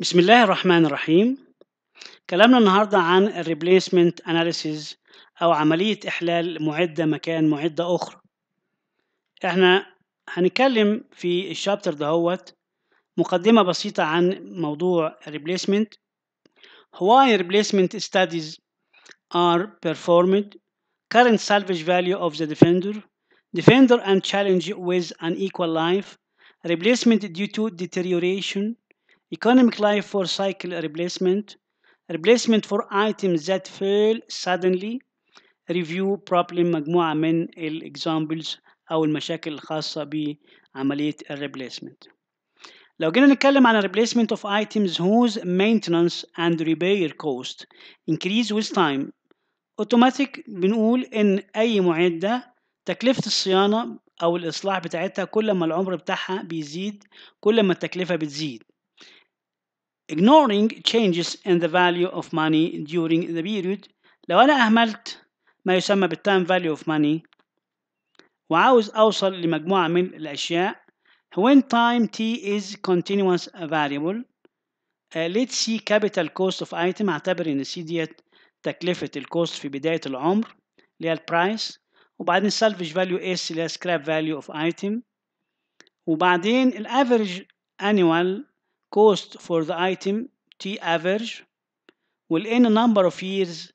بسم الله الرحمن الرحيم كلامنا النهاردة عن Replacement analysis أو عملية إحلال معدة مكان معدة أخرى إحنا هنتكلم في الشابتر دهوت مقدمة بسيطة عن موضوع replacement why replacement studies are performed current salvage value of the defender defender and challenge with an equal life replacement due to deterioration Economic life for cycle replacement. Replacement for items that fail suddenly. Review problem مجموعة من examples أو المشاكل الخاصة بعملية replacement لو جينا نتكلم عن replacement of items whose maintenance and repair cost increase with time automatic بنقول إن أي معدة تكلفة الصيانة أو الإصلاح بتاعتها كل ما العمر بتاعها بيزيد كل ما التكلفة بتزيد ignoring changes in the value of money during the period لو أنا أهملت ما يسمى time value of money وعاوز أوصل لمجموعة من الأشياء when time t is continuous variable uh, let's see capital cost of item اعتبر إن c ديت تكلفة الكوست في بداية العمر اللي هي price وبعدين salvage value s اللي هي scrap value of item وبعدين average annual cost for the item T average will n number of years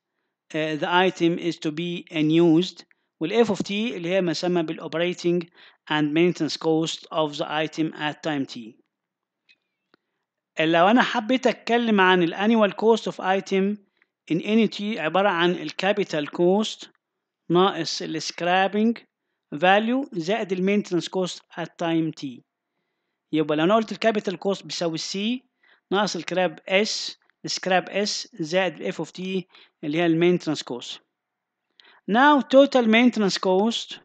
uh, the item is to be unused uh, will f of t اللي هي ما يسمى and maintenance cost of the item at time t uh, لو انا حبيت اتكلم عن annual cost of item in any t عبارة عن الكابيتال cost ناقص scrapping value زائد maintenance cost at time t يبقى لو انا قلت الكابيتال كوست بيساوي السي ناقص الكراب اس سكراب اس زائد الاف اوف تي اللي هي المينتنس كوست ناو توتال مينتنس كوست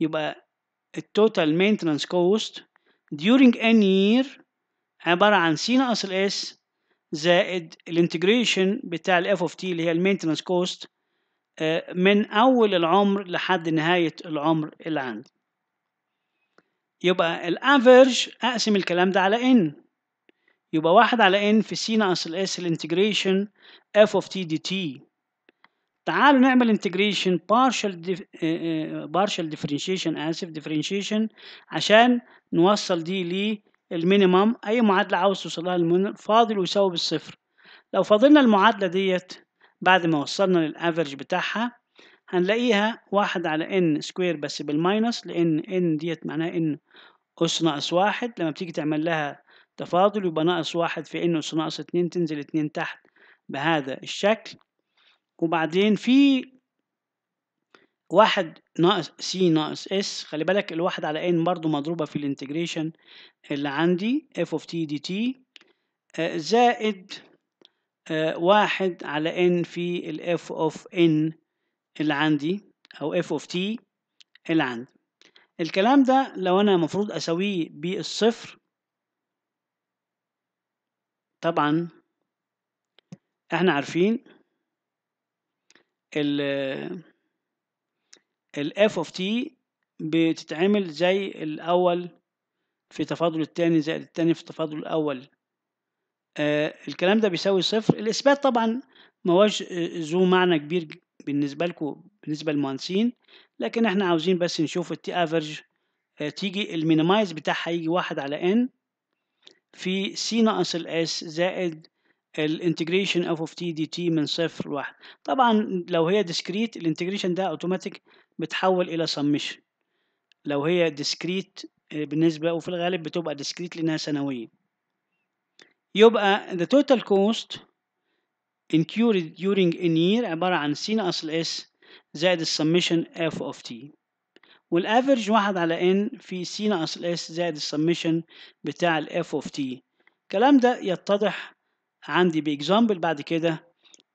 يبقى التوتال مينتنس كوست during ان year عبارة عن سي ناقص الاس زائد الانتجريشن بتاع الاف اوف تي اللي هي المينتنس كوست آه، من اول العمر لحد نهاية العمر اللي عندي يبقى الافرج اقسم الكلام ده على ان يبقى واحد على ان في س ناقص الاس الانتجريشن اف اوف تي دي تي تعالوا نعمل انتجريشن بارشال بارشال ديفرنشيشن اسف ديفرنشيشن عشان نوصل دي للمينيمم اي معادله عاوز توصلها فاضل ويساوي بالصفر لو فاضلنا المعادله ديت بعد ما وصلنا للافرج بتاعها هنلاقيها واحد على ان سكوير بس بالماينس لان ان ديت معناها ان اس ناقص واحد لما بتيجي تعمل لها تفاضل يبقى ناقص واحد في ان اس ناقص اتنين تنزل اتنين تحت بهذا الشكل وبعدين في واحد ناقص سي ناقص اس خلي بالك الواحد على ان برضو مضروبة في الانتجريشن اللي عندي اف اوف تي دي تي زائد آه، واحد على ان في الاف اوف ان اللي عندي أو اف اوف تي اللي عندي الكلام ده لو أنا المفروض أساويه بالصفر طبعا احنا عارفين ال ال f of t بتتعمل زي الأول في تفاضل التاني زائد التاني في تفاضل الأول آه الكلام ده بيساوي صفر الإثبات طبعا ما هوش آه، ذو معنى كبير بالنسبه لكم بالنسبه للمهندسين لكن احنا عاوزين بس نشوف التي افرج آه، تيجي المينيمايز بتاعها يجي واحد على ان في سي ناقص الاس زائد الانتجريشن اوف اوف تي دي تي من صفر لواحد طبعا لو هي ديسكريت الانتجريشن ده اوتوماتيك بتحول الى سمشن لو هي ديسكريت آه، بالنسبه وفي الغالب بتبقى ديسكريت لانها سنويه يبقى the total cost incurred during a year عبارة عن س أصل S زائد السميشن F of T والافرج واحد على N في س أصل S زائد السميشن بتاع ال F of T الكلام ده يتضح عندي بإكزامبل بعد كده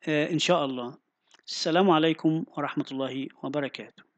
آه، إن شاء الله السلام عليكم ورحمة الله وبركاته